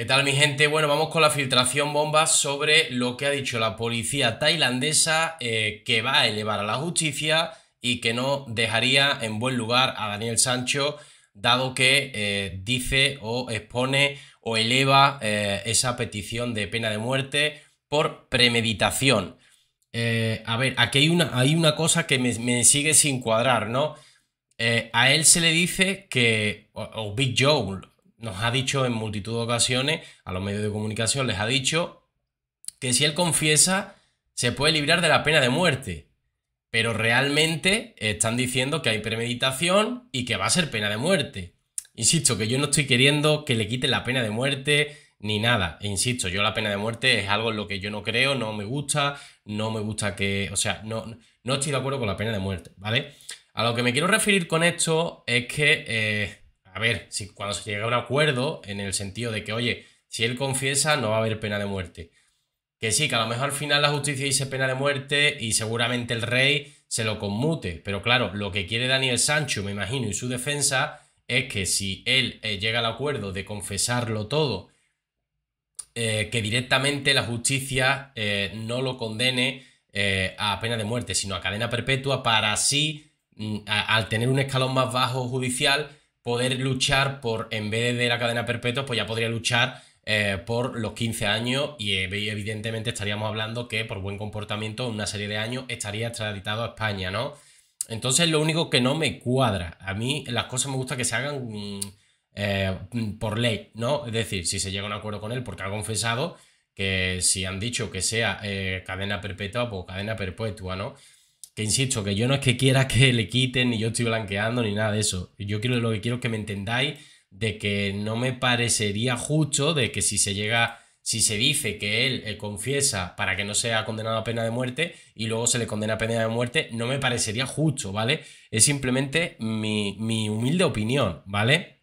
¿Qué tal mi gente? Bueno, vamos con la filtración bomba sobre lo que ha dicho la policía tailandesa eh, que va a elevar a la justicia y que no dejaría en buen lugar a Daniel Sancho, dado que eh, dice o expone o eleva eh, esa petición de pena de muerte por premeditación. a ver, aquí hay una, hay una cosa que me, sigue sin cuadrar, ¿no? a él se le dice que, o, o Big Joe, nos ha dicho en multitud de ocasiones, a los medios de comunicación les ha dicho que si él confiesa se puede librar de la pena de muerte. Pero realmente están diciendo que hay premeditación y que va a ser pena de muerte. Insisto, que yo no estoy queriendo que le quiten la pena de muerte ni nada. E insisto, yo la pena de muerte es algo en lo que yo no creo, no me gusta, no me gusta que. O sea, no, no estoy de acuerdo con la pena de muerte, ¿vale? A lo que me quiero referir con esto es que eh, a ver, si cuando se llega a un acuerdo, en el sentido de que, oye, si él confiesa, no va a haber pena de muerte. Que sí, que a lo mejor al final la justicia dice pena de muerte y seguramente el rey se lo conmute. Pero claro, lo que quiere Daniel Sancho, me imagino, y su defensa es que si él eh, llega al acuerdo de confesarlo todo, eh, que directamente la justicia eh, no lo condene a pena de muerte, sino a cadena perpetua para así, mm, al tener un escalón más bajo judicial, poder luchar por, en vez de la cadena perpetua, pues ya podría luchar eh, por los 15 años y eh, evidentemente estaríamos hablando que por buen comportamiento una serie de años estaría extraditado a España, ¿no? Entonces lo único que no me cuadra, a mí las cosas me gusta que se hagan mm, eh, mm, por ley, ¿no? Es decir, si se llega a un acuerdo con él porque ha confesado que si han dicho que sea cadena perpetua, o pues cadena perpetua, ¿no? que insisto, que yo no es que quiera que le quiten, ni yo estoy blanqueando, ni nada de eso. Yo quiero lo que quiero es que me entendáis de que no me parecería justo de que si se llega, si se dice que él eh, confiesa para que no sea condenado a pena de muerte y luego se le condena a pena de muerte, no me parecería justo, ¿vale? Es simplemente mi, humilde opinión, ¿vale?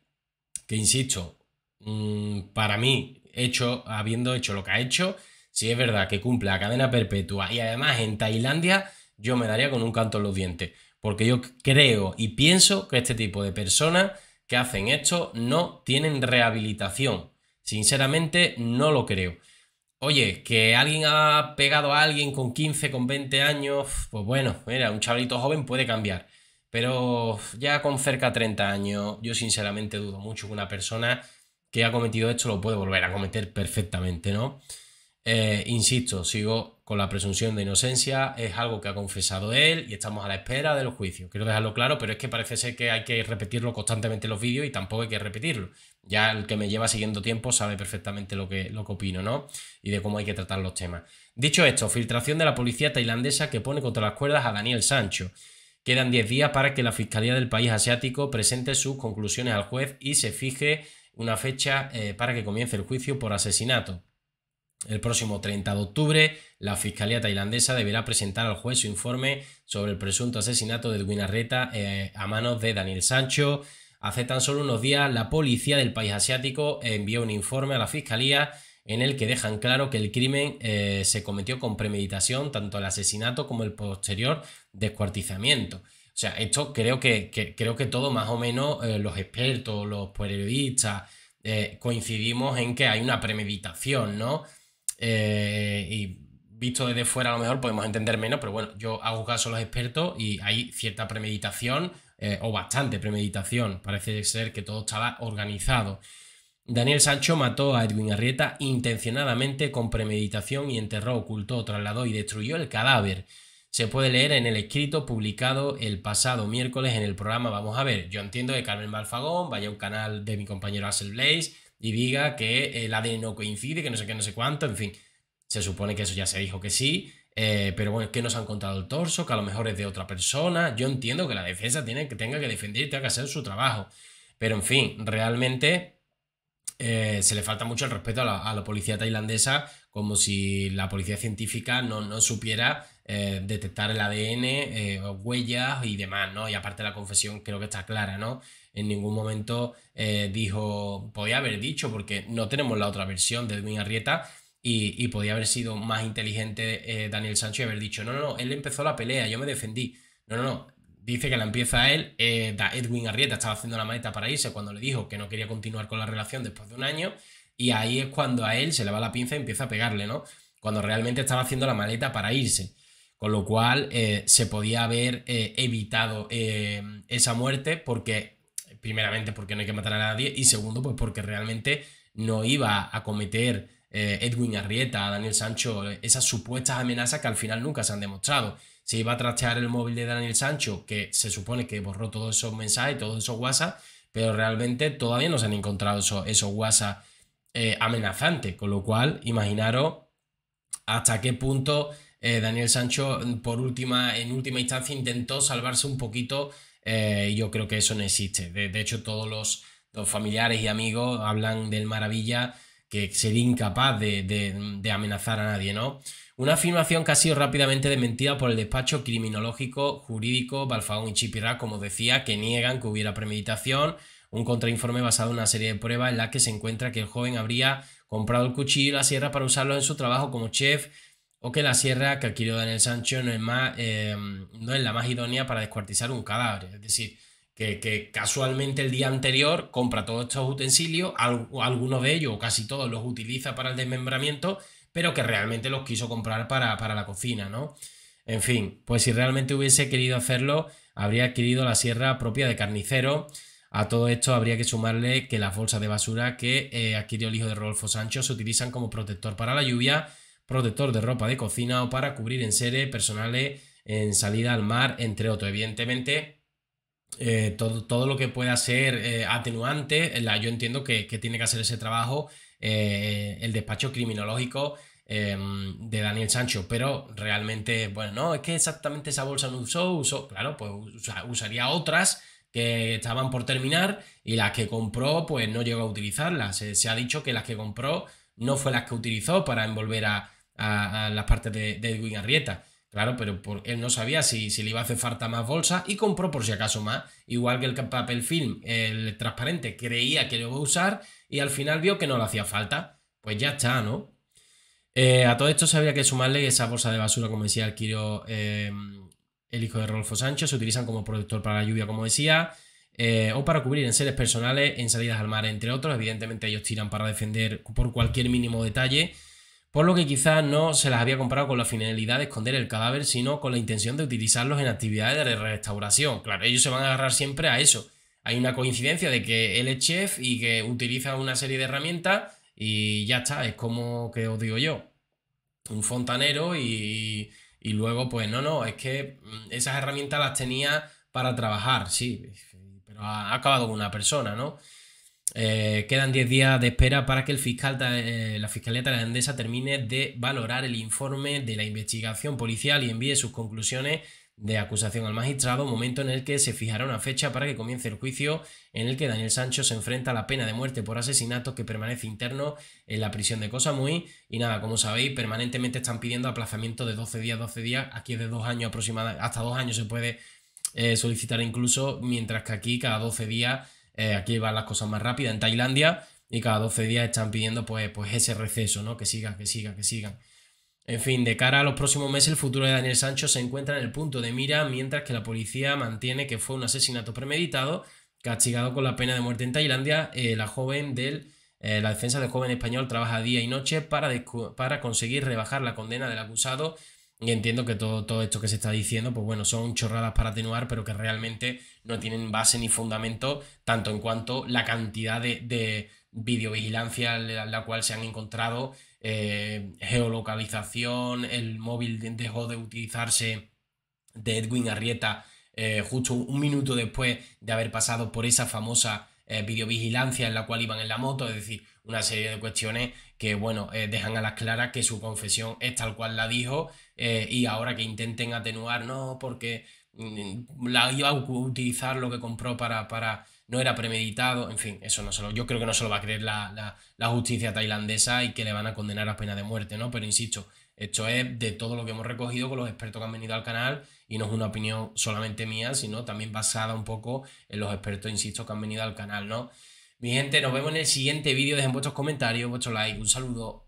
Que insisto, mm, para mí, hecho, habiendo hecho lo que ha hecho, si es verdad que cumple la cadena perpetua y además en Tailandia yo me daría con un canto en los dientes. Porque yo creo y pienso que este tipo de personas que hacen esto no tienen rehabilitación. Sinceramente, no lo creo. Oye, que alguien ha pegado a alguien con 15, con 20 años, pues bueno, mira, un chavalito joven puede cambiar. Pero ya con cerca de 30 años, yo sinceramente dudo mucho que una persona que ha cometido esto lo puede volver a cometer perfectamente, ¿no? Eh, insisto, sigo con la presunción de inocencia, es algo que ha confesado él y estamos a la espera de los juicios. Quiero dejarlo claro, pero es que parece ser que hay que repetirlo constantemente en los vídeos y tampoco hay que repetirlo. Ya el que me lleva siguiendo tiempo sabe perfectamente lo que, lo que opino, ¿no? Y de cómo hay que tratar los temas. Dicho esto, filtración de la policía tailandesa que pone contra las cuerdas a Daniel Sancho. Quedan 10 días para que la Fiscalía del país asiático presente sus conclusiones al juez y se fije una fecha eh, para que comience el juicio por asesinato. El próximo 30 de octubre, la Fiscalía tailandesa deberá presentar al juez su informe sobre el presunto asesinato de Edwin Arreta eh, a manos de Daniel Sancho. Hace tan solo unos días, la policía del país asiático envió un informe a la Fiscalía en el que dejan claro que el crimen eh, se cometió con premeditación, tanto el asesinato como el posterior descuartizamiento. O sea, esto creo que, creo que todos más o menos eh, los expertos, los periodistas, coincidimos en que hay una premeditación, ¿no? Eh, y visto desde fuera a lo mejor podemos entender menos, pero bueno, yo hago caso a los expertos y hay cierta premeditación eh, o bastante premeditación. Parece ser que todo estaba organizado. Daniel Sancho mató a Edwin Arrieta intencionadamente con premeditación y enterró, ocultó, trasladó y destruyó el cadáver. Se puede leer en el escrito publicado el pasado miércoles en el programa Vamos a ver. Yo entiendo que Carmen Balfagón vaya a un canal de mi compañero Axel Blaze y diga que el ADN no coincide, que no sé qué, no sé cuánto, en fin. Se supone que eso ya se dijo que sí, eh, pero bueno, es que nos han contado el torso, que a lo mejor es de otra persona. Yo entiendo que la defensa tiene, que tenga que defender y tenga que hacer su trabajo. Pero en fin, realmente eh, se le falta mucho el respeto a la, policía tailandesa, como si la policía científica no, supiera eh, detectar el ADN, huellas y demás, ¿no? Y aparte la confesión creo que está clara, ¿no? en ningún momento eh, dijo, podía haber dicho, porque no tenemos la otra versión de Edwin Arrieta, y, podía haber sido más inteligente eh, Daniel Sancho y haber dicho, no, no, no, él empezó la pelea, yo me defendí. No, no, no, dice que la empieza él, eh, Edwin Arrieta estaba haciendo la maleta para irse cuando le dijo que no quería continuar con la relación después de un año, y ahí es cuando a él se le va la pinza y empieza a pegarle, ¿no? Cuando realmente estaba haciendo la maleta para irse. Con lo cual se podía haber evitado esa muerte porque primeramente porque no hay que matar a nadie y segundo pues porque realmente no iba a cometer eh, Edwin Arrieta, Daniel Sancho, esas supuestas amenazas que al final nunca se han demostrado. Se iba a trastear el móvil de Daniel Sancho, que se supone que borró todos esos mensajes, todos esos WhatsApp, pero realmente todavía no se han encontrado esos, WhatsApp eh, amenazantes, con lo cual imaginaros hasta qué punto eh, Daniel Sancho por última, en última instancia intentó salvarse un poquito eh, yo creo que eso no existe. De, hecho, todos los, familiares y amigos hablan del maravilla que sería incapaz de, amenazar a nadie, ¿no? Una afirmación que ha sido rápidamente desmentida por el despacho criminológico jurídico Balfaón y Chipirá, como decía, que niegan que hubiera premeditación, un contrainforme basado en una serie de pruebas en la que se encuentra que el joven habría comprado el cuchillo y la sierra para usarlo en su trabajo como chef que la sierra que adquirió Daniel Sancho no es, más, em, no es la más idónea para descuartizar un cadáver. Es decir, que, casualmente el día anterior compra todos estos utensilios, algunos de ellos o casi todos los utiliza para el desmembramiento, pero que realmente los quiso comprar para, la cocina, ¿no? En fin, pues si realmente hubiese querido hacerlo, habría adquirido la sierra propia de carnicero. A todo esto habría que sumarle que las bolsas de basura que eh, adquirió el hijo de Rodolfo Sancho se utilizan como protector para la lluvia protector de ropa de cocina o para cubrir en personales en salida al mar, entre otros. Evidentemente, eh, todo, lo que pueda ser eh, atenuante, eh, yo entiendo que, tiene que hacer ese trabajo el despacho criminológico em, de Daniel Sancho, pero realmente, bueno, no, es que exactamente esa bolsa no usó, usó, claro, pues usaría otras que estaban por terminar y las que compró, pues no llegó a utilizarlas. se ha dicho que las que compró no fue las que utilizó para envolver a, a, las partes de, Edwin Arrieta. Claro, pero por, él no sabía si, si, le iba a hacer falta más bolsa y compró por si acaso más. Igual que el papel film, el transparente, creía que lo iba a usar y al final vio que no le hacía falta. Pues ya está, ¿no? Eh, a todo esto sabía que sumarle esa bolsa de basura, como decía el em, el hijo de Rolfo Sánchez se utilizan como protector para la lluvia, como decía. Eh, o para cubrir en seres personales, en salidas al mar, entre otros. Evidentemente ellos tiran para defender por cualquier mínimo detalle por lo que quizás no se las había comprado con la finalidad de esconder el cadáver, sino con la intención de utilizarlos en actividades de restauración. Claro, ellos se van a agarrar siempre a eso. Hay una coincidencia de que él es chef y que utiliza una serie de herramientas y ya está, es como que os digo yo, un fontanero y, luego pues no, no, es que mm, esas herramientas las tenía para trabajar, sí, pero ha acabado con una persona, ¿no? Eh, quedan 10 días de espera para que el fiscal, eh, la Fiscalía Tailandesa termine de valorar el informe de la investigación policial y envíe sus conclusiones de acusación al magistrado, momento en el que se fijará una fecha para que comience el juicio en el que Daniel Sancho se enfrenta a la pena de muerte por asesinato que permanece interno en la prisión de muy Y nada, como sabéis, permanentemente están pidiendo aplazamiento de 12 días, 12 días, aquí es de dos años aproximadamente, hasta dos años se puede eh, solicitar incluso, mientras que aquí cada 12 días eh, aquí van las cosas más rápidas, en Tailandia, y cada 12 días están pidiendo pues, pues ese receso, ¿no? Que sigan, que sigan, que sigan. En fin, de cara a los próximos meses, el futuro de Daniel Sancho se encuentra en el punto de mira, mientras que la policía mantiene que fue un asesinato premeditado, castigado con la pena de muerte en Tailandia. Eh, la joven del, eh, la defensa del joven español trabaja día y noche para, para conseguir rebajar la condena del acusado y entiendo que todo, todo esto que se está diciendo, pues bueno, son chorradas para atenuar, pero que realmente no tienen base ni fundamento, tanto en cuanto la cantidad de, videovigilancia la, la cual se han encontrado, eh, geolocalización, el móvil dejó de utilizarse de Edwin Arrieta eh, justo un minuto después de haber pasado por esa famosa eh, videovigilancia en la cual iban en la moto, es decir, una serie de cuestiones que, bueno, eh, dejan a las claras que su confesión es tal cual la dijo eh, y ahora que intenten atenuar, no, porque mm, la iba a utilizar lo que compró para, para no era premeditado, en fin, eso no se yo creo que no se lo va a creer la, la, justicia tailandesa y que le van a condenar a pena de muerte, ¿no? Pero insisto, esto es de todo lo que hemos recogido con los expertos que han venido al canal y no es una opinión solamente mía, sino también basada un poco en los expertos, insisto, que han venido al canal, ¿no? Mi gente, nos vemos en el siguiente vídeo. Dejen vuestros comentarios, vuestro like. Un saludo.